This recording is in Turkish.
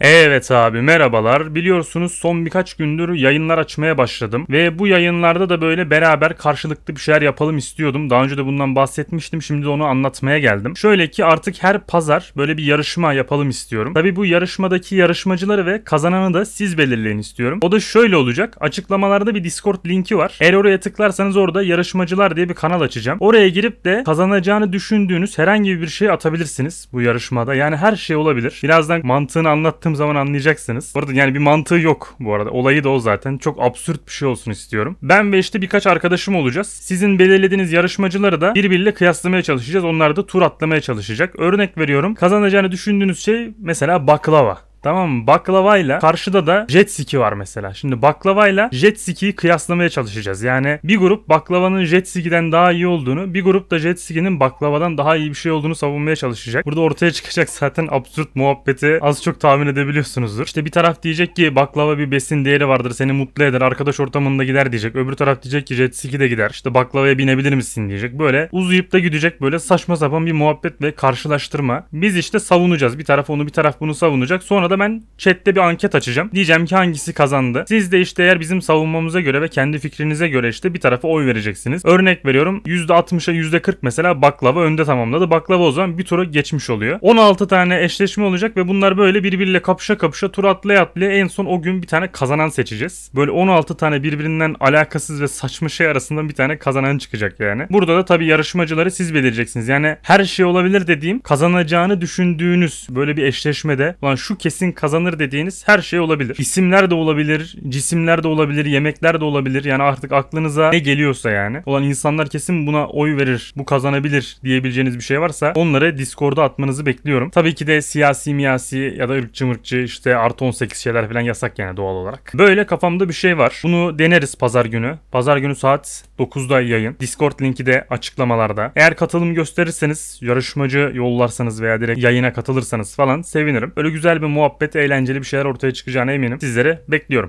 Evet abi merhabalar. Biliyorsunuz son birkaç gündür yayınlar açmaya başladım ve bu yayınlarda da böyle beraber karşılıklı bir şeyler yapalım istiyordum. Daha önce de bundan bahsetmiştim. Şimdi de onu anlatmaya geldim. Şöyle ki artık her pazar böyle bir yarışma yapalım istiyorum. Tabi bu yarışmadaki yarışmacıları ve kazananı da siz belirleyin istiyorum. O da şöyle olacak. Açıklamalarda bir Discord linki var. Eğer oraya tıklarsanız orada yarışmacılar diye bir kanal açacağım. Oraya girip de kazanacağını düşündüğünüz herhangi bir şey atabilirsiniz bu yarışmada. Yani her şey olabilir. Birazdan mantığını anlat anlattığım zaman anlayacaksınız. Bu arada yani bir mantığı yok bu arada. Olayı da o zaten. Çok absürt bir şey olsun istiyorum. Ben ve işte birkaç arkadaşım olacağız. Sizin belirlediğiniz yarışmacıları da birbiriyle kıyaslamaya çalışacağız. Onlar da tur atlamaya çalışacak. Örnek veriyorum. Kazanacağını düşündüğünüz şey mesela baklava. Tamam mı? Baklavayla karşıda da jet ski var mesela. Şimdi baklavayla jet ski'yi kıyaslamaya çalışacağız. Yani bir grup baklavanın jet ski'den daha iyi olduğunu, bir grup da jet ski'nin baklavadan daha iyi bir şey olduğunu savunmaya çalışacak. Burada ortaya çıkacak zaten absürt muhabbeti az çok tahmin edebiliyorsunuzdur. İşte bir taraf diyecek ki baklava bir besin değeri vardır seni mutlu eder arkadaş ortamında gider diyecek. Öbür taraf diyecek ki jet ski de gider İşte baklavaya binebilir misin diyecek. Böyle uzayıp da gidecek böyle saçma sapan bir muhabbet ve karşılaştırma. Biz işte savunacağız. Bir taraf onu bir taraf bunu savunacak. Sonra da Aşağıda ben chatte bir anket açacağım. Diyeceğim ki hangisi kazandı. Siz de işte eğer bizim savunmamıza göre ve kendi fikrinize göre işte bir tarafa oy vereceksiniz. Örnek veriyorum %60'a %40 mesela baklava önde tamamladı. Baklava o zaman bir tura geçmiş oluyor. 16 tane eşleşme olacak ve bunlar böyle birbiriyle kapışa kapışa tur atlaya atlaya en son o gün bir tane kazanan seçeceğiz. Böyle 16 tane birbirinden alakasız ve saçma şey arasında bir tane kazanan çıkacak yani. Burada da tabii yarışmacıları siz belirleyeceksiniz. Yani her şey olabilir dediğim kazanacağını düşündüğünüz böyle bir eşleşmede lan şu kesin kesin kazanır dediğiniz her şey olabilir. İsimler de olabilir, cisimler de olabilir, yemekler de olabilir. Yani artık aklınıza ne geliyorsa yani. Olan insanlar kesin buna oy verir, bu kazanabilir diyebileceğiniz bir şey varsa onları Discord'a atmanızı bekliyorum. Tabii ki de siyasi miyasi ya da ırkçı mırkçı işte artı 18 şeyler falan yasak yani doğal olarak. Böyle kafamda bir şey var. Bunu deneriz pazar günü. Pazar günü saat 9'da yayın. Discord linki de açıklamalarda. Eğer katılım gösterirseniz, yarışmacı yollarsanız veya direkt yayına katılırsanız falan sevinirim. Böyle güzel bir muhabbet muhabbet, eğlenceli bir şeyler ortaya çıkacağına eminim. Sizlere bekliyorum.